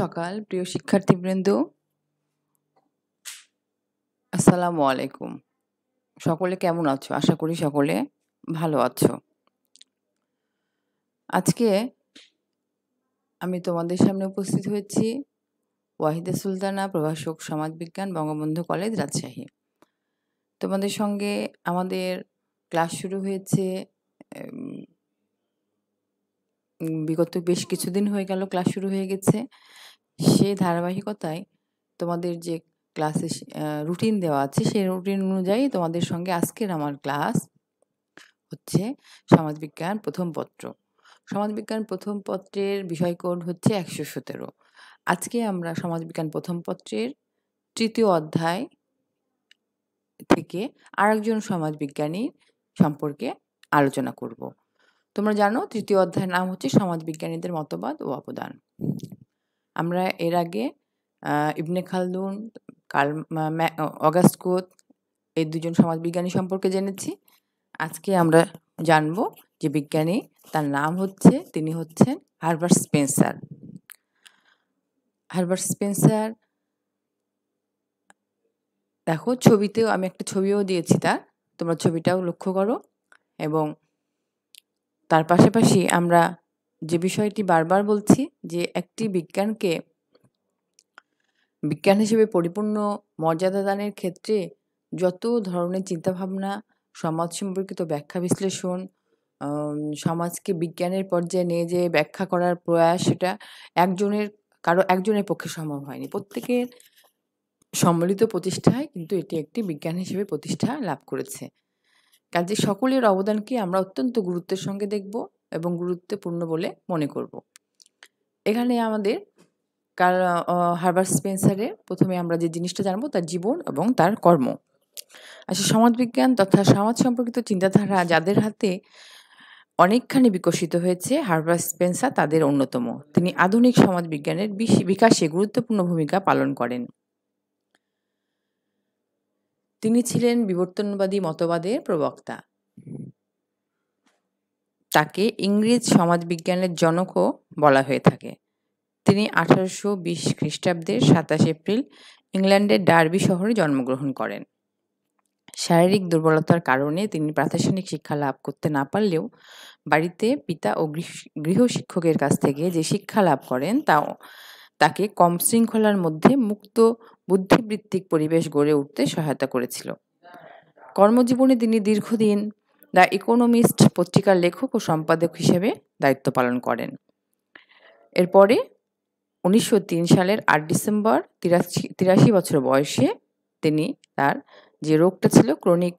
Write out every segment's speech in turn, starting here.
সকাল প্রিয় শিক্ষার্থীবৃন্দ আসসালামু আলাইকুম সকলে কেমন আছো আশা করি সকলে ভালো আছো আজকে আমি তোমাদের সামনে উপস্থিত হয়েছি ওয়াহিদা সুলতানা প্রভাষক সমাজবিজ্ঞান বঙ্গবন্ধু কলেজ রাজশাহী তোমাদের সঙ্গে আমাদের ক্লাস শুরু হয়েছে বিগত বেশ কিছুদিন হয়ে গেল ক্লাস শুরু হয়ে গেছে সে ধারাবাহিকতায় তোমাদের যে ক্লাসে রুটিন দেওয়া আছে সেই রুটিন অনুযায়ী তোমাদের সঙ্গে আজকের আমার ক্লাস হচ্ছে সমাজবিজ্ঞান প্রথম পত্র সমাজবিজ্ঞান প্রথম পত্রের বিষয় কোড হচ্ছে একশো সতেরো আজকে আমরা সমাজবিজ্ঞান প্রথম পত্রের তৃতীয় অধ্যায় থেকে আরেকজন সমাজবিজ্ঞানী সম্পর্কে আলোচনা করব তোমরা জানো তৃতীয় অধ্যায়ের নাম হচ্ছে সমাজবিজ্ঞানীদের মতবাদ ও অবদান আমরা এর আগে ইবনে খালদুন কাল অগাস্ট কোত এই দুজন সমাজবিজ্ঞানী সম্পর্কে জেনেছি আজকে আমরা জানব যে বিজ্ঞানী তার নাম হচ্ছে তিনি হচ্ছেন হারবার্ট স্পেন্সার হারবার্ট স্পেন্সার দেখো ছবিতেও আমি একটা ছবিও দিয়েছি তার তোমরা ছবিটাও লক্ষ্য করো এবং তার পাশাপাশি আমরা যে বিষয়টি বারবার বলছি যে একটি বিজ্ঞানকে বিজ্ঞান হিসেবে পরিপূর্ণ মর্যাদা দানের ক্ষেত্রে যত ধরনের চিন্তাভাবনা সমাজ সম্পর্কিত ব্যাখ্যা বিশ্লেষণ সমাজকে বিজ্ঞানের পর্যায়ে নিয়ে যে ব্যাখ্যা করার প্রয়াস সেটা একজনের কারো একজনের পক্ষে সম্ভব হয়নি প্রত্যেকের সম্মিলিত প্রতিষ্ঠায় কিন্তু এটি একটি বিজ্ঞান হিসেবে প্রতিষ্ঠা লাভ করেছে কাজে সকলের অবদানকে আমরা অত্যন্ত গুরুত্বের সঙ্গে দেখব এবং গুরুত্বপূর্ণ বলে মনে করব এখানে আমাদের কার হার্বার স্পেন্সারে প্রথমে আমরা যে জিনিসটা জানবো তার জীবন এবং তার কর্ম আচ্ছা সমাজবিজ্ঞান তথা সমাজ সম্পর্কিত চিন্তাধারা যাদের হাতে অনেকখানি বিকশিত হয়েছে হার্বার স্পেন্সার তাদের অন্যতম তিনি আধুনিক সমাজবিজ্ঞানের বিকাশে গুরুত্বপূর্ণ ভূমিকা পালন করেন তিনি ছিলেন বিবর্তনবাদী মতবাদের প্রবক্তা তাকে ইংরেজ সমাজবিজ্ঞানের জনকও বলা হয়ে থাকে তিনি আঠারোশো বিশ খ্রিস্টাব্দের সাতাশ এপ্রিল ইংল্যান্ডের ডার্বি শহরে জন্মগ্রহণ করেন শারীরিক দুর্বলতার কারণে তিনি প্রাতিষ্ঠানিক শিক্ষা লাভ করতে না পারলেও বাড়িতে পিতা ও গৃহ শিক্ষকের কাছ থেকে যে শিক্ষা লাভ করেন তা তাকে কম শৃঙ্খলার মধ্যে মুক্ত বুদ্ধিবৃত্তিক পরিবেশ গড়ে উঠতে সহায়তা করেছিল কর্মজীবনে তিনি দীর্ঘদিন দ্য ইকোনমিস্ট পত্রিকার লেখক ও সম্পাদক হিসেবে দায়িত্ব পালন করেন এরপরে উনিশশো সালের আট ডিসেম্বর তিরাশি তিরাশি বছর বয়সে তিনি তার যে রোগটা ছিল ক্রনিক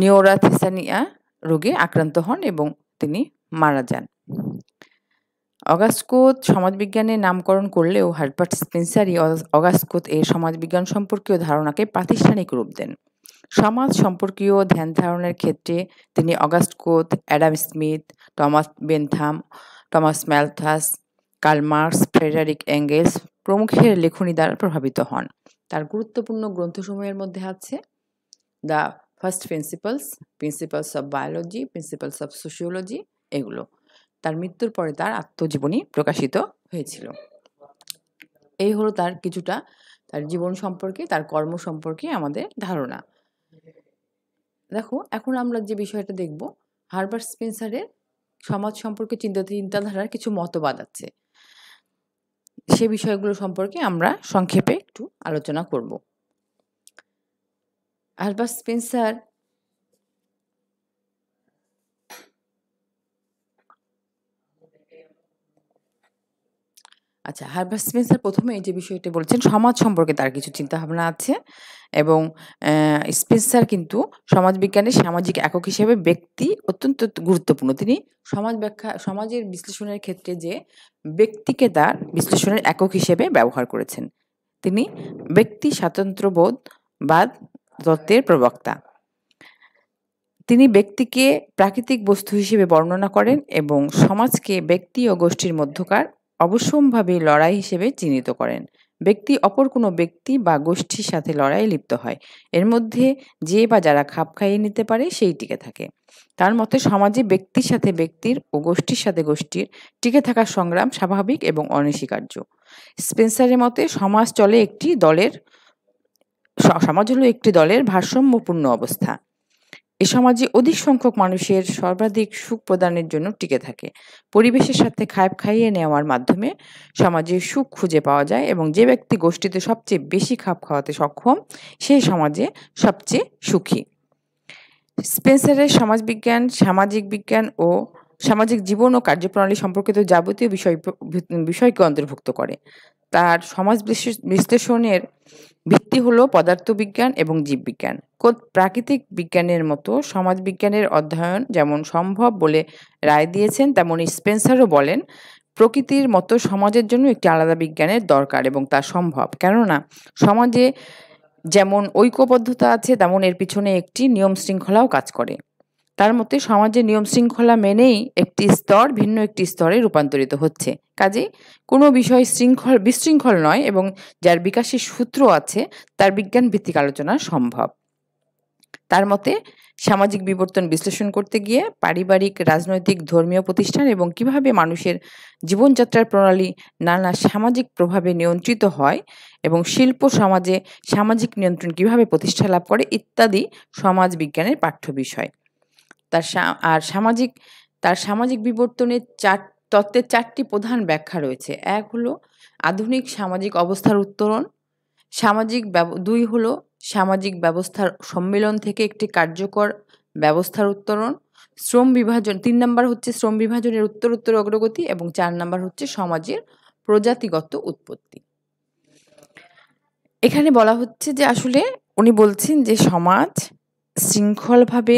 নিওরাথিসানিয়া রোগে আক্রান্ত হন এবং তিনি মারা যান অগাস্কোত সমাজবিজ্ঞানের নামকরণ করলেও হার্বার্ট স্পেন্সারই অগাস্কোত এর সমাজবিজ্ঞান সম্পর্কীয় ধারণাকে প্রাতিষ্ঠানিক রূপ দেন সমাজ সম্পর্কীয় ধ্যান ধারণের ক্ষেত্রে তিনি Auguste Comte Adam Smith Thomas Bentham Thomas Malthus Karl Marx Frederick Engels প্রমুখের লেখনী দ্বারা প্রভাবিত হন তার গুরুত্বপূর্ণ গ্রন্থসমূহের মধ্যে আছে the First Principles Principles of Biology Principles of Sociology এগুলো তার মৃত্যুর পরে তার আত্মজীবনী প্রকাশিত হয়েছিল এই হলো তার কিছুটা তার জীবন সম্পর্কে তার কর্ম সম্পর্কে আমাদের ধারণা দেখো এখন আমরা যে বিষয়টা দেখব হারবার স্পেন্সারের সমাজ সম্পর্কে চিন্তা চিন্তাধারার কিছু মতবাদ আছে সে বিষয়গুলো সম্পর্কে আমরা সংক্ষেপে একটু আলোচনা করব হারবার স্পেন্সার আচ্ছা হারবার স্পেন্সার প্রথমে যে বিষয়টি বলছেন সমাজ সম্পর্কে তার কিছু চিন্তাভাবনা আছে এবং স্পেন্সার কিন্তু সমাজবিজ্ঞানের সামাজিক একক হিসেবে ব্যক্তি অত্যন্ত গুরুত্বপূর্ণ তিনি সমাজ ব্যাখ্যা সমাজের বিশ্লেষণের ক্ষেত্রে যে ব্যক্তিকে তার বিশ্লেষণের একক হিসেবে ব্যবহার করেছেন তিনি ব্যক্তি স্বাতন্ত্র্যবোধ বা তত্ত্বের প্রবক্তা তিনি ব্যক্তিকে প্রাকৃতিক বস্তু হিসেবে বর্ণনা করেন এবং সমাজকে ব্যক্তি ও গোষ্ঠীর মধ্যকার অবশ্যমভাবে লড়াই হিসেবে চিহ্নিত করেন ব্যক্তি অপর কোনো ব্যক্তি বা গোষ্ঠীর সাথে লড়াই লিপ্ত হয় এর মধ্যে যে বা যারা খাপ খাইয়ে নিতে পারে সেই টিকে থাকে তার মতে সমাজে ব্যক্তির সাথে ব্যক্তির ও গোষ্ঠীর সাথে গোষ্ঠীর টিকে থাকার সংগ্রাম স্বাভাবিক এবং অনস্বীকার্য স্পেন্সারের মতে সমাজ চলে একটি দলের সমাজ হলো একটি দলের ভারসাম্যপূর্ণ অবস্থা এ সমাজে অধিক সংখ্যক মানুষের সর্বাধিক সুখ প্রদানের জন্য টিকে থাকে পরিবেশের সাথে খাপ খাইয়ে নেওয়ার মাধ্যমে সমাজে সুখ খুঁজে পাওয়া যায় এবং যে ব্যক্তি গোষ্ঠীতে সবচেয়ে বেশি খাপ খাওয়াতে সক্ষম সেই সমাজে সবচেয়ে সুখী স্পেন্সারের সমাজবিজ্ঞান সামাজিক বিজ্ঞান ও সামাজিক জীবন ও কার্যপ্রণালী সম্পর্কিত যাবতীয় বিষয় বিষয়কে অন্তর্ভুক্ত করে তার সমাজ বিশ্লেষণের ভিত্তি হলো পদার্থবিজ্ঞান এবং জীববিজ্ঞান প্রাকৃতিক বিজ্ঞানের মতো সমাজবিজ্ঞানের অধ্যয়ন যেমন সম্ভব বলে রায় দিয়েছেন তেমন স্পেন্সারও বলেন প্রকৃতির মতো সমাজের জন্য একটি আলাদা বিজ্ঞানের দরকার এবং তা সম্ভব কেননা সমাজে যেমন ঐক্যবদ্ধতা আছে তেমন এর পিছনে একটি নিয়ম শৃঙ্খলাও কাজ করে তার মতে সমাজের নিয়ম শৃঙ্খলা মেনেই একটি স্তর ভিন্ন একটি স্তরে রূপান্তরিত হচ্ছে কাজে কোনো বিষয় শৃঙ্খল বিশৃঙ্খল নয় এবং যার বিকাশের সূত্র আছে তার বিজ্ঞান ভিত্তিক আলোচনা সম্ভব তার মতে সামাজিক বিবর্তন বিশ্লেষণ করতে গিয়ে পারিবারিক রাজনৈতিক ধর্মীয় প্রতিষ্ঠান এবং কিভাবে মানুষের জীবনযাত্রার প্রণালী নানা সামাজিক প্রভাবে নিয়ন্ত্রিত হয় এবং শিল্প সমাজে সামাজিক নিয়ন্ত্রণ কিভাবে প্রতিষ্ঠা লাভ করে ইত্যাদি সমাজ বিজ্ঞানের পাঠ্য বিষয় তার আর সামাজিক তার সামাজিক বিবর্তনের চার তত্ত্বের চারটি প্রধান ব্যাখ্যা রয়েছে এক হলো আধুনিক সামাজিক অবস্থার উত্তরণ সামাজিক দুই হলো সামাজিক ব্যবস্থার সম্মেলন থেকে একটি কার্যকর ব্যবস্থার উত্তরণ শ্রম বিভাজন তিন নম্বর হচ্ছে শ্রম বিভাজনের উত্তর উত্তর অগ্রগতি এবং চার নম্বর হচ্ছে সমাজের প্রজাতিগত উৎপত্তি এখানে বলা হচ্ছে যে আসলে উনি বলছেন যে সমাজ শৃঙ্খলভাবে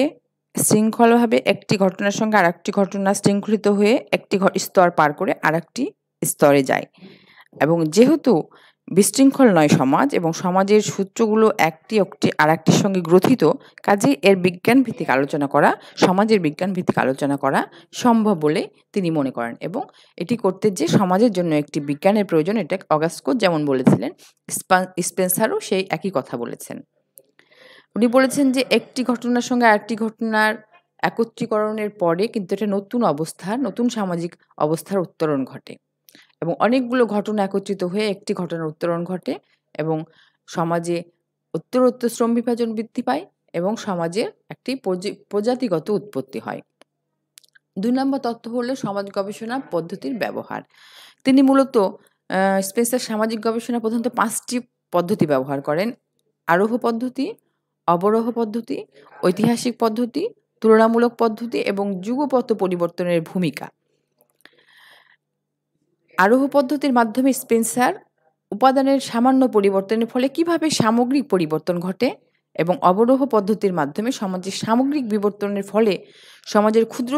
শৃঙ্খলভাবে একটি ঘটনার সঙ্গে আর একটি ঘটনা শৃঙ্খলিত হয়ে একটি স্তর পার করে আর একটি স্তরে যায় এবং যেহেতু বিশৃঙ্খল নয় সমাজ এবং সমাজের সূত্রগুলো একটি একটি আর একটির সঙ্গে গ্রথিত কাজে এর বিজ্ঞান ভিত্তিক আলোচনা করা সমাজের বিজ্ঞান ভিত্তিক আলোচনা করা সম্ভব বলে তিনি মনে করেন এবং এটি করতে যে সমাজের জন্য একটি বিজ্ঞানের প্রয়োজন এটা অগাস্কো যেমন বলেছিলেন স্পেন্সারও সেই একই কথা বলেছেন উনি বলেছেন যে একটি ঘটনার সঙ্গে আরেকটি ঘটনার একত্রীকরণের পরে কিন্তু এটা নতুন অবস্থা নতুন সামাজিক অবস্থার উত্তরণ ঘটে এবং অনেকগুলো ঘটনা একত্রিত হয়ে একটি ঘটনার উত্তরণ ঘটে এবং সমাজে উত্তরোত্তর শ্রম বিভাজন বৃদ্ধি পায় এবং সমাজের একটি প্রজাতিগত উৎপত্তি হয় দুই নম্বর তত্ত্ব হলো সমাজ গবেষণা পদ্ধতির ব্যবহার তিনি মূলত স্পেসের সামাজিক গবেষণা প্রধানত পাঁচটি পদ্ধতি ব্যবহার করেন আরোহ পদ্ধতি অবরোহ পদ্ধতি ঐতিহাসিক পদ্ধতি তুলনামূলক পদ্ধতি এবং যুগপথ পরিবর্তনের ভূমিকা আরোহ পদ্ধতির মাধ্যমে স্পেন্সার উপাদানের সামান্য পরিবর্তনের ফলে কিভাবে সামগ্রিক পরিবর্তন ঘটে এবং অবরোহ পদ্ধতির মাধ্যমে সমাজের সামগ্রিক বিবর্তনের ফলে সমাজের ক্ষুদ্র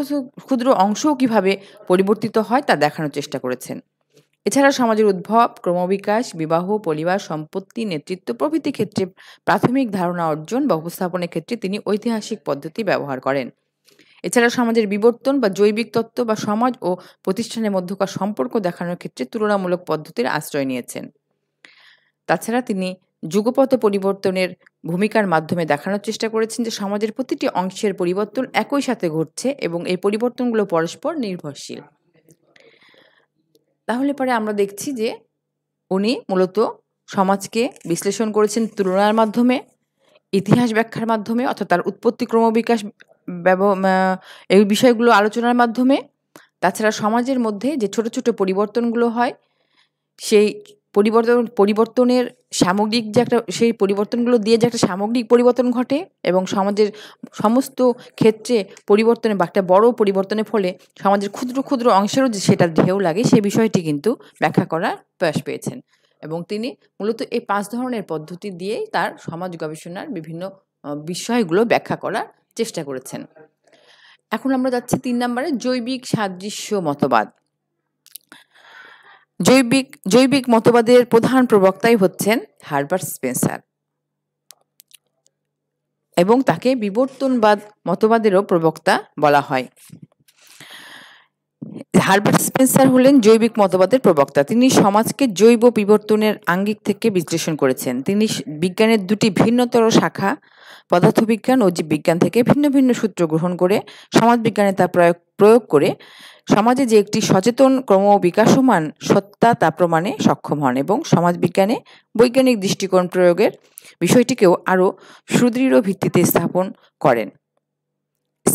ক্ষুদ্র অংশও কীভাবে পরিবর্তিত হয় তা দেখানোর চেষ্টা করেছেন এছাড়া সমাজের উদ্ভব ক্রমবিকাশ বিবাহ পরিবার সম্পত্তি নেতৃত্ব প্রভৃতি ক্ষেত্রে প্রাথমিক ধারণা অর্জন বা উপস্থাপনের ক্ষেত্রে তিনি ঐতিহাসিক পদ্ধতি ব্যবহার করেন এছাড়া সমাজের বিবর্তন বা জৈবিক তত্ত্ব বা সমাজ ও প্রতিষ্ঠানের মধ্যকার সম্পর্ক দেখানোর ক্ষেত্রে তুলনামূলক পদ্ধতির আশ্রয় নিয়েছেন তাছাড়া তিনি যুগপথ পরিবর্তনের ভূমিকার মাধ্যমে দেখানোর চেষ্টা করেছেন যে সমাজের প্রতিটি অংশের পরিবর্তন একই সাথে ঘটছে এবং এই পরিবর্তনগুলো পরস্পর নির্ভরশীল তাহলে পরে আমরা দেখছি যে উনি মূলত সমাজকে বিশ্লেষণ করেছেন তুলনার মাধ্যমে ইতিহাস ব্যাখ্যার মাধ্যমে অর্থাৎ তার উৎপত্তি ক্রমবিকাশ এই বিষয়গুলো আলোচনার মাধ্যমে তাছাড়া সমাজের মধ্যে যে ছোট ছোট পরিবর্তনগুলো হয় সেই পরিবর্তন পরিবর্তনের সামগ্রিক যে একটা সেই পরিবর্তনগুলো দিয়ে যে একটা সামগ্রিক পরিবর্তন ঘটে এবং সমাজের সমস্ত ক্ষেত্রে পরিবর্তনে বা একটা বড় পরিবর্তনের ফলে সমাজের ক্ষুদ্র ক্ষুদ্র অংশেরও যে সেটা ঢেউ লাগে সে বিষয়টি কিন্তু ব্যাখ্যা করার প্রয়াস পেয়েছেন এবং তিনি মূলত এই পাঁচ ধরনের পদ্ধতি দিয়েই তার সমাজ গবেষণার বিভিন্ন বিষয়গুলো ব্যাখ্যা করার চেষ্টা করেছেন এখন আমরা যাচ্ছি তিন নম্বরে জৈবিক সাদৃশ্য মতবাদ জৈবিক জৈবিক মতবাদের প্রধান প্রবক্তাই হচ্ছেন হারবার্ট স্পেন্সার এবং তাকে বিবর্তনবাদ মতবাদেরও প্রবক্তা বলা হয় হারবার্ট স্পেন্সার হলেন জৈবিক মতবাদের প্রবক্তা তিনি সমাজকে জৈব বিবর্তনের আঙ্গিক থেকে বিশ্লেষণ করেছেন তিনি বিজ্ঞানের দুটি ভিন্নতর শাখা পদার্থবিজ্ঞান ও জীববিজ্ঞান থেকে ভিন্ন ভিন্ন সূত্র গ্রহণ করে সমাজবিজ্ঞানে তা প্রয়োগ প্রয়োগ করে সমাজে যে একটি সচেতন ক্রম বিকাশমান সত্তা তা প্রমাণে সক্ষম হন এবং সমাজবিজ্ঞানে বৈজ্ঞানিক দৃষ্টিকোণ প্রয়োগের বিষয়টিকেও আরও সুদৃঢ় ভিত্তিতে স্থাপন করেন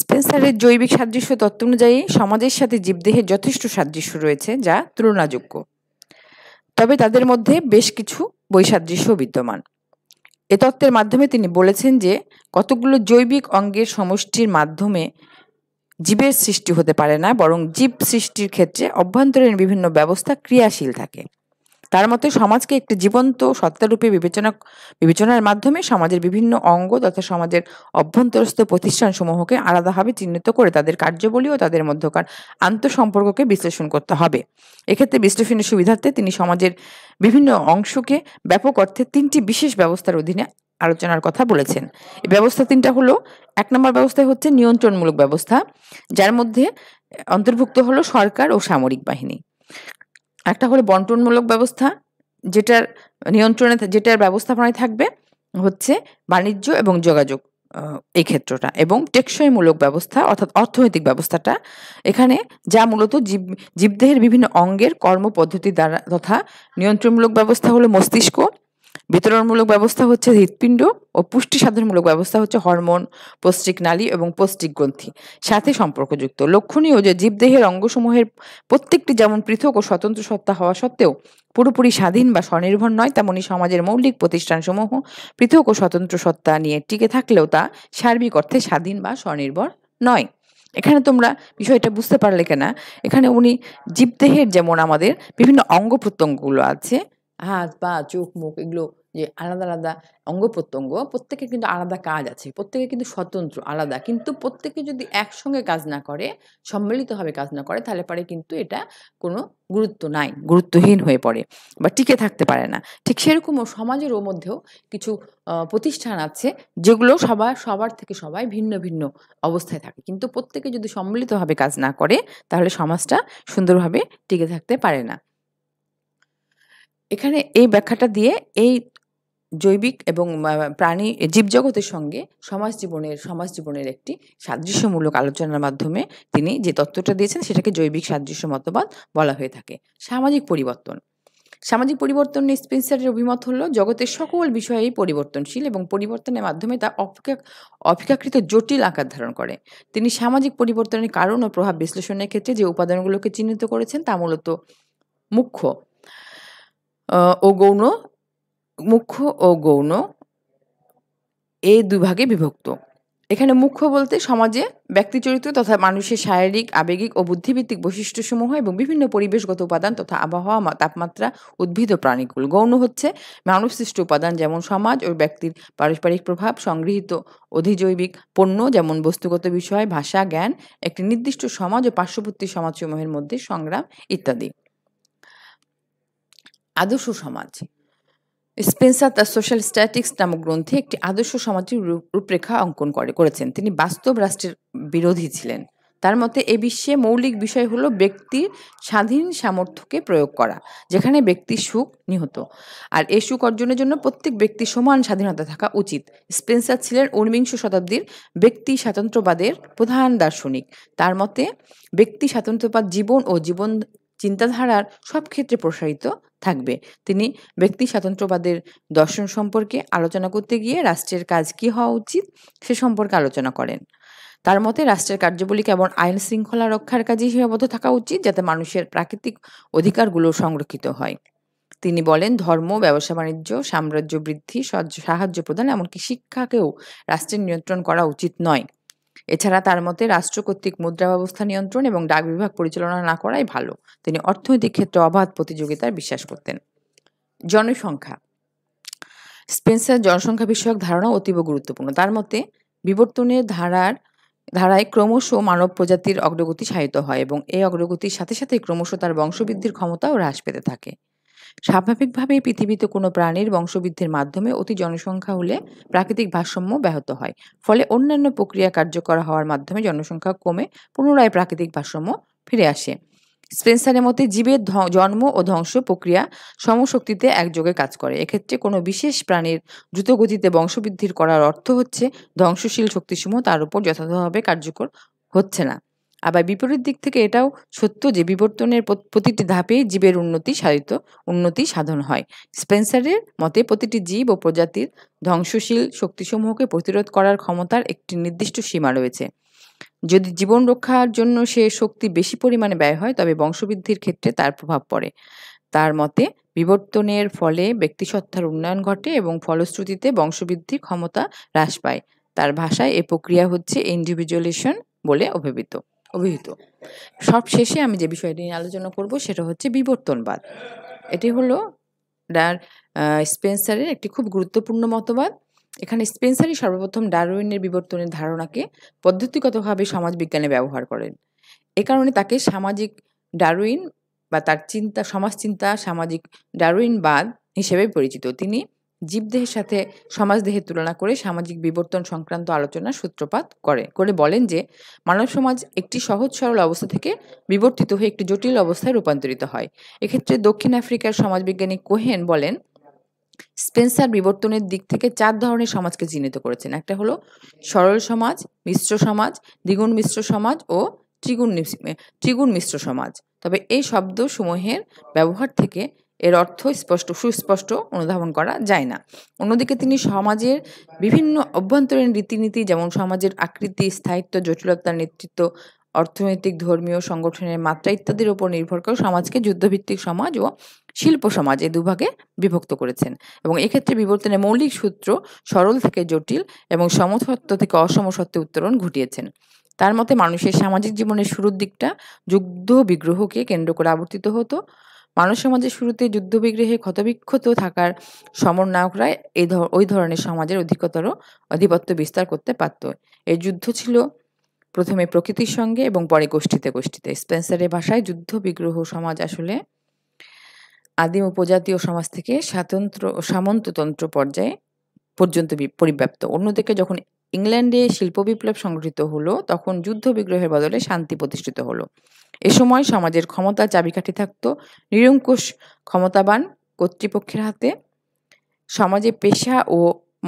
স্পেন্সারের জৈবিক সাদৃশ্য তত্ত্ব অনুযায়ী সমাজের সাথে জীবদেহের যথেষ্ট সাদৃশ্য রয়েছে যা তুলনাযোগ্য তবে তাদের মধ্যে বেশ কিছু বৈসাদৃশ্য বিদ্যমান এ তত্ত্বের মাধ্যমে তিনি বলেছেন যে কতগুলো জৈবিক অঙ্গের সমষ্টির মাধ্যমে জীবের সৃষ্টি হতে পারে না বরং জীব সৃষ্টির ক্ষেত্রে অভ্যন্তরীণ বিভিন্ন ব্যবস্থা ক্রিয়াশীল থাকে তার মতে সমাজকে একটি জীবন্ত সত্তারূপে বিবেচনা বিবেচনার মাধ্যমে সমাজের বিভিন্ন অঙ্গ তথা সমাজের অভ্যন্তরস্থ প্রতিষ্ঠানসমূহকে আলাদাভাবে চিহ্নিত করে তাদের কার্যবলী ও তাদের মধ্যকার আন্তঃসম্পর্ককে বিশ্লেষণ করতে হবে এক্ষেত্রে বিশ্লেষণের সুবিধার্থে তিনি সমাজের বিভিন্ন অংশকে ব্যাপক অর্থে তিনটি বিশেষ ব্যবস্থার অধীনে আলোচনার কথা বলেছেন এই ব্যবস্থা তিনটা হলো এক নম্বর ব্যবস্থা হচ্ছে নিয়ন্ত্রণমূলক ব্যবস্থা যার মধ্যে অন্তর্ভুক্ত হলো সরকার ও সামরিক বাহিনী একটা হলো বন্টনমূলক ব্যবস্থা যেটার নিয়ন্ত্রণে যেটার ব্যবস্থাপনায় থাকবে হচ্ছে বাণিজ্য এবং যোগাযোগ এই ক্ষেত্রটা এবং টেকসইমূলক ব্যবস্থা অর্থাৎ অর্থনৈতিক ব্যবস্থাটা এখানে যা মূলত জীব জীবদেহের বিভিন্ন অঙ্গের কর্মপদ্ধতি দ্বারা তথা নিয়ন্ত্রণমূলক ব্যবস্থা হলো মস্তিষ্ক বিতরণমূলক ব্যবস্থা হচ্ছে হৃৎপিণ্ড ও পুষ্টি সাধনমূলক ব্যবস্থা হচ্ছে হরমোন পৌষ্টিক নালী এবং পৌষ্টিক গ্রন্থি সাথে সম্পর্কযুক্ত লক্ষণীয় যে জীবদেহের অঙ্গসমূহের প্রত্যেকটি যেমন পৃথক ও স্বতন্ত্র সত্তা হওয়া সত্ত্বেও পুরোপুরি স্বাধীন বা স্বনির্ভর নয় তেমনই সমাজের মৌলিক প্রতিষ্ঠানসমূহ পৃথক ও স্বতন্ত্র সত্তা নিয়ে টিকে থাকলেও তা সার্বিক অর্থে স্বাধীন বা স্বনির্ভর নয় এখানে তোমরা বিষয়টা বুঝতে পারলে কেনা এখানে উনি জীবদেহের যেমন আমাদের বিভিন্ন অঙ্গ প্রত্যঙ্গগুলো আছে হাত পা চোখ মুখ এগুলো যে আলাদা আলাদা অঙ্গ প্রত্যঙ্গ প্রত্যেকে কিন্তু আলাদা কাজ আছে প্রত্যেকে কিন্তু স্বতন্ত্র আলাদা কিন্তু প্রত্যেকে যদি একসঙ্গে কাজ না করে সম্মিলিতভাবে কাজ না করে তাহলে পরে কিন্তু এটা কোনো গুরুত্ব নাই গুরুত্বহীন হয়ে পড়ে বা টিকে থাকতে পারে না ঠিক সেরকমও সমাজেরও মধ্যেও কিছু প্রতিষ্ঠান আছে যেগুলো সবার সবার থেকে সবাই ভিন্ন ভিন্ন অবস্থায় থাকে কিন্তু প্রত্যেকে যদি সম্মিলিতভাবে কাজ না করে তাহলে সমাজটা সুন্দরভাবে টিকে থাকতে পারে না এখানে এই ব্যাখ্যাটা দিয়ে এই জৈবিক এবং প্রাণী জীবজগতের সঙ্গে সমাজ জীবনের সমাজ জীবনের একটি সাদৃশ্যমূলক আলোচনার মাধ্যমে তিনি যে তত্ত্বটা দিয়েছেন সেটাকে জৈবিক সাদৃশ্য মতবাদ বলা হয়ে থাকে সামাজিক পরিবর্তন সামাজিক পরিবর্তন নিয়ে স্পেন্সারের অভিমত হলো জগতের সকল বিষয়েই পরিবর্তনশীল এবং পরিবর্তনের মাধ্যমে তা অপেক্ষাকৃত জটিল আকার ধারণ করে তিনি সামাজিক পরিবর্তনের কারণ ও প্রভাব বিশ্লেষণের ক্ষেত্রে যে উপাদানগুলোকে চিহ্নিত করেছেন তা মূলত মুখ্য ও গৌণ মুখ্য ও গৌণ এই দুভাগে বিভক্ত এখানে মুখ্য বলতে সমাজে ব্যক্তি চরিত্র তথা মানুষের শারীরিক আবেগিক ও বুদ্ধিভিত্তিক বৈশিষ্ট্যসমূহ এবং বিভিন্ন পরিবেশগত উপাদান তথা আবহাওয়া তাপমাত্রা উদ্ভিদ ও প্রাণীকুল গৌণ হচ্ছে সৃষ্ট উপাদান যেমন সমাজ ও ব্যক্তির পারস্পরিক প্রভাব সংগৃহীত অধিজৈবিক পণ্য যেমন বস্তুগত বিষয় ভাষা জ্ঞান একটি নির্দিষ্ট সমাজ ও পার্শ্ববর্তী সমাজসমূহের মধ্যে সংগ্রাম ইত্যাদি আদর্শ সমাজ স্পেন্সার তার সোশ্যাল স্ট্যাটিক্স নামক গ্রন্থে একটি আদর্শ সমাজের রূপরেখা অঙ্কন করে করেছেন তিনি বাস্তব রাষ্ট্রের বিরোধী ছিলেন তার মতে এ বিশ্বে মৌলিক বিষয় হল ব্যক্তির স্বাধীন সামর্থ্যকে প্রয়োগ করা যেখানে ব্যক্তির সুখ নিহত আর এ সুখ অর্জনের জন্য প্রত্যেক ব্যক্তি সমান স্বাধীনতা থাকা উচিত স্পেন্সার ছিলেন ঊনবিংশ শতাব্দীর ব্যক্তি স্বাতন্ত্রবাদের প্রধান দার্শনিক তার মতে ব্যক্তি স্বাতন্ত্রবাদ জীবন ও জীবন চিন্তাধারার সব ক্ষেত্রে প্রসারিত থাকবে তিনি ব্যক্তি স্বাতন্ত্রবাদের দর্শন সম্পর্কে আলোচনা করতে গিয়ে রাষ্ট্রের কাজ কী হওয়া উচিত সে সম্পর্কে আলোচনা করেন তার মতে রাষ্ট্রের কার্যবলী কেবল আইন শৃঙ্খলা রক্ষার কাজেই সীমাবদ্ধ থাকা উচিত যাতে মানুষের প্রাকৃতিক অধিকারগুলো সংরক্ষিত হয় তিনি বলেন ধর্ম ব্যবসা বাণিজ্য সাম্রাজ্য বৃদ্ধি সাহায্য প্রদান এমনকি শিক্ষাকেও রাষ্ট্রের নিয়ন্ত্রণ করা উচিত নয় এছাড়া তার মতে রাষ্ট্র কর্তৃক মুদ্রা ব্যবস্থা নিয়ন্ত্রণ এবং ডাক বিভাগ পরিচালনা না করাই ভালো তিনি অর্থনৈতিক ক্ষেত্রে অবাধ প্রতিযোগিতার বিশ্বাস করতেন জনসংখ্যা স্পেন্সার জনসংখ্যা বিষয়ক ধারণা অতীব গুরুত্বপূর্ণ তার মতে বিবর্তনের ধারার ধারায় ক্রমশ মানব প্রজাতির অগ্রগতি সাহিত হয় এবং এই অগ্রগতির সাথে সাথে ক্রমশ তার বংশবৃদ্ধির ক্ষমতাও হ্রাস পেতে থাকে স্বাভাবিকভাবে পৃথিবীতে কোনো প্রাণীর বংশবৃদ্ধির মাধ্যমে অতি জনসংখ্যা হলে প্রাকৃতিক ভারসাম্য ব্যাহত হয় ফলে অন্যান্য প্রক্রিয়া কার্যকর হওয়ার মাধ্যমে জনসংখ্যা কমে পুনরায় প্রাকৃতিক ভারসাম্য ফিরে আসে স্পেন্সারের মতে জীবের জন্ম ও ধ্বংস প্রক্রিয়া সমশক্তিতে একযোগে কাজ করে এক্ষেত্রে কোনো বিশেষ প্রাণীর দ্রুতগতিতে বংশবৃদ্ধির করার অর্থ হচ্ছে ধ্বংসশীল শক্তিসমূহ তার উপর যথাযথভাবে কার্যকর হচ্ছে না আবার বিপরীত দিক থেকে এটাও সত্য যে বিবর্তনের প্রতিটি ধাপেই জীবের উন্নতি সাধিত উন্নতি সাধন হয় স্পেন্সারের মতে প্রতিটি জীব ও প্রজাতির ধ্বংসশীল শক্তিসমূহকে প্রতিরোধ করার ক্ষমতার একটি নির্দিষ্ট সীমা রয়েছে যদি জীবন রক্ষার জন্য সে শক্তি বেশি পরিমাণে ব্যয় হয় তবে বংশবৃদ্ধির ক্ষেত্রে তার প্রভাব পড়ে তার মতে বিবর্তনের ফলে ব্যক্তিসত্তার উন্নয়ন ঘটে এবং ফলশ্রুতিতে বংশবৃদ্ধির ক্ষমতা হ্রাস পায় তার ভাষায় এ প্রক্রিয়া হচ্ছে ইন্ডিভিজুয়ালেশন বলে অভিহিত অভিহিত সব শেষে আমি যে বিষয়টি নিয়ে আলোচনা করব সেটা হচ্ছে বিবর্তনবাদ এটি হলো ডার স্পেন্সারের একটি খুব গুরুত্বপূর্ণ মতবাদ এখানে স্পেন্সারই সর্বপ্রথম ডারউইনের বিবর্তনের ধারণাকে পদ্ধতিগতভাবে সমাজবিজ্ঞানে ব্যবহার করেন এ কারণে তাকে সামাজিক ডারউইন বা তার চিন্তা সমাজ চিন্তা সামাজিক ডারউইনবাদ হিসেবে পরিচিত তিনি জীবদেহের সাথে সমাজদেহের তুলনা করে সামাজিক বিবর্তন সংক্রান্ত আলোচনার সূত্রপাত করে করে বলেন যে মানব সমাজ একটি সহজ সরল অবস্থা থেকে বিবর্তিত হয়ে একটি জটিল অবস্থায় রূপান্তরিত হয় এক্ষেত্রে দক্ষিণ আফ্রিকার সমাজবিজ্ঞানী কোহেন বলেন স্পেন্সার বিবর্তনের দিক থেকে চার ধরনের সমাজকে চিহ্নিত করেছেন একটা হলো সরল সমাজ মিশ্র সমাজ দ্বিগুণ মিশ্র সমাজ ও ত্রিগুণ ত্রিগুণ মিশ্র সমাজ তবে এই শব্দ সমূহের ব্যবহার থেকে এর অর্থ স্পষ্ট সুস্পষ্ট অনুধাবন করা যায় না অন্যদিকে তিনি সমাজের বিভিন্ন অভ্যন্তরীণ রীতিনীতি যেমন সমাজের আকৃতি স্থায়িত্ব জটিলতার নেতৃত্ব অর্থনৈতিক ধর্মীয় সংগঠনের মাত্রা ইত্যাদির উপর নির্ভর করে সমাজকে যুদ্ধভিত্তিক সমাজ ও শিল্প সমাজ এই দুভাগে বিভক্ত করেছেন এবং এক্ষেত্রে বিবর্তনের মৌলিক সূত্র সরল থেকে জটিল এবং সমসত্ব থেকে অসমসত্ত্বে উত্তরণ ঘটিয়েছেন তার মতে মানুষের সামাজিক জীবনের শুরুর দিকটা যুদ্ধ বিগ্রহকে কেন্দ্র করে আবর্তিত হতো মানব সমাজের শুরুতে যুদ্ধবিগ্রহে ক্ষতবিক্ষত থাকার সমরনায়করা এই ওই ধরনের সমাজের অধিকতর আধিপত্য বিস্তার করতে পারত এই যুদ্ধ ছিল প্রথমে প্রকৃতির সঙ্গে এবং পরে গোষ্ঠীতে গোষ্ঠীতে স্পেন্সারের ভাষায় যুদ্ধ বিগ্রহ সমাজ আসলে আদিম উপজাতীয় সমাজ থেকে স্বাতন্ত্র সামন্ততন্ত্র পর্যায়ে পর্যন্ত পরিব্যাপ্ত অন্যদিকে যখন ইংল্যান্ডে শিল্প বিপ্লব সংঘটিত হলো তখন যুদ্ধ বিগ্রহের বদলে শান্তি প্রতিষ্ঠিত হলো এ সময় সমাজের ক্ষমতা চাবিকাঠি থাকত নিরঙ্কুশ ক্ষমতাবান কর্তৃপক্ষের হাতে সমাজে পেশা ও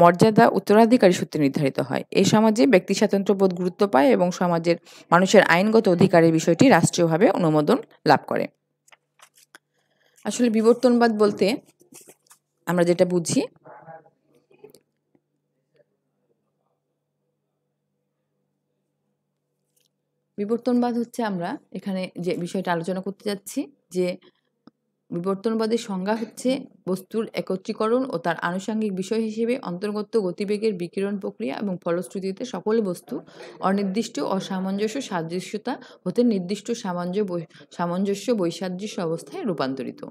মর্যাদা উত্তরাধিকারী সূত্রে নির্ধারিত হয় এই সমাজে ব্যক্তি স্বাতন্ত্র্যবোধ গুরুত্ব পায় এবং সমাজের মানুষের আইনগত অধিকারের বিষয়টি রাষ্ট্রীয়ভাবে অনুমোদন লাভ করে আসলে বিবর্তনবাদ বলতে আমরা যেটা বুঝি বিবর্তনবাদ হচ্ছে আমরা এখানে যে বিষয়টা আলোচনা করতে যাচ্ছি যে বিবর্তনবাদের সংজ্ঞা হচ্ছে বস্তুর একত্রীকরণ ও তার আনুষঙ্গিক বিষয় হিসেবে অন্তর্গত গতিবেগের বিকিরণ প্রক্রিয়া এবং ফলশ্রুতিতে সকল বস্তু অনির্দিষ্ট অসামঞ্জস্য সাদৃশ্যতা হতে নির্দিষ্ট সামঞ্জস্য সামঞ্জস্য বৈসাদৃশ্য অবস্থায় রূপান্তরিত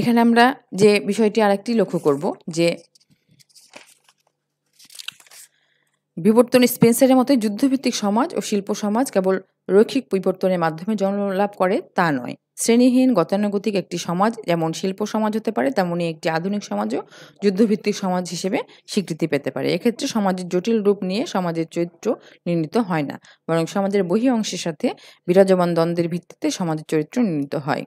এখানে আমরা যে বিষয়টি আরেকটি লক্ষ্য করব যে বিবর্তন স্পেন্সারের মতে যুদ্ধভিত্তিক সমাজ ও শিল্প সমাজ কেবল রৈখিক বিবর্তনের মাধ্যমে জন্মলাভ করে তা নয় শ্রেণীহীন গতানুগতিক একটি সমাজ যেমন শিল্প সমাজ হতে পারে তেমনই একটি আধুনিক সমাজও যুদ্ধভিত্তিক সমাজ হিসেবে স্বীকৃতি পেতে পারে এক্ষেত্রে সমাজের জটিল রূপ নিয়ে সমাজের চরিত্র নির্ণীত হয় না বরং সমাজের বহি অংশের সাথে বিরাজমান দ্বন্দ্বের ভিত্তিতে সমাজের চরিত্র নির্ণীত হয়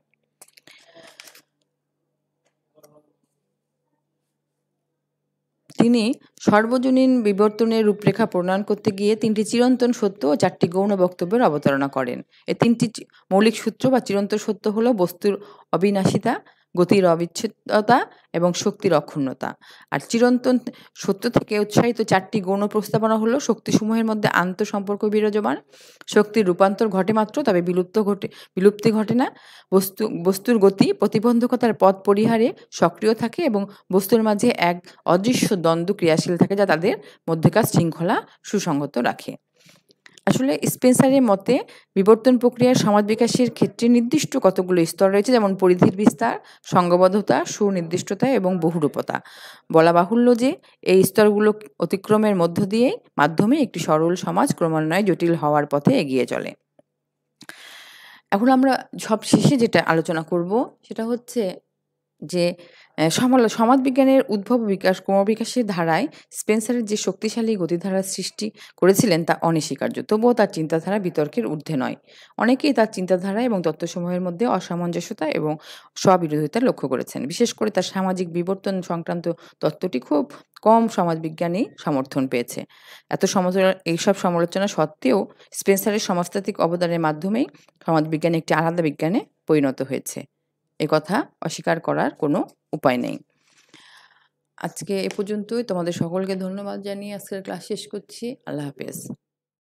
তিনি সর্বজনীন বিবর্তনের রূপরেখা প্রণয়ন করতে গিয়ে তিনটি চিরন্তন সত্য ও চারটি গৌণ বক্তব্যের অবতারণা করেন এ তিনটি মৌলিক সূত্র বা চিরন্তন সত্য হলো বস্তুর অবিনাশিতা গতির অবিচ্ছেদ্যতা এবং শক্তির অক্ষুণ্ণতা আর চিরন্তন সত্য থেকে উৎসাহিত চারটি গৌণ প্রস্তাবনা হলো শক্তিসমূহের মধ্যে আন্তঃসম্পর্ক বিরাজমান শক্তির রূপান্তর ঘটে মাত্র তবে বিলুপ্ত ঘটে বিলুপ্তি ঘটে না বস্তু বস্তুর গতি প্রতিবন্ধকতার পথ পরিহারে সক্রিয় থাকে এবং বস্তুর মাঝে এক অদৃশ্য দ্বন্দ্ব ক্রিয়াশীল থাকে যা তাদের মধ্যেকার শৃঙ্খলা সুসংহত রাখে আসলে স্পেন্সারের মতে বিবর্তন প্রক্রিয়ার সমাজ বিকাশের ক্ষেত্রে নির্দিষ্ট কতগুলো স্তর রয়েছে যেমন পরিধির বিস্তার সংঘবদ্ধতা সুনির্দিষ্টতা এবং বহুরূপতা বলা বাহুল্য যে এই স্তরগুলো অতিক্রমের মধ্য দিয়ে মাধ্যমে একটি সরল সমাজ ক্রমান্বয়ে জটিল হওয়ার পথে এগিয়ে চলে এখন আমরা সব শেষে যেটা আলোচনা করব সেটা হচ্ছে যে সমাজবিজ্ঞানের উদ্ভব বিকাশ ক্রমবিকাশের ধারায় স্পেন্সারের যে শক্তিশালী গতিধারা সৃষ্টি করেছিলেন তা অনস্বীকার্য তবুও তার চিন্তাধারা বিতর্কের ঊর্ধ্বে নয় অনেকেই তার চিন্তাধারা এবং তত্ত্বসমূহের মধ্যে অসামঞ্জস্যতা এবং স্ববিরোধিতা লক্ষ্য করেছেন বিশেষ করে তার সামাজিক বিবর্তন সংক্রান্ত তত্ত্বটি খুব কম সমাজবিজ্ঞানী সমর্থন পেয়েছে এত সমালোচনা এইসব সমালোচনা সত্ত্বেও স্পেন্সারের সমাজতাত্ত্বিক অবদানের মাধ্যমেই সমাজবিজ্ঞান একটি আলাদা বিজ্ঞানে পরিণত হয়েছে কথা অস্বীকার করার কোনো উপায় নেই আজকে এ পর্যন্তই তোমাদের সকলকে ধন্যবাদ জানিয়ে আজকের ক্লাস শেষ করছি আল্লাহ হাফেজ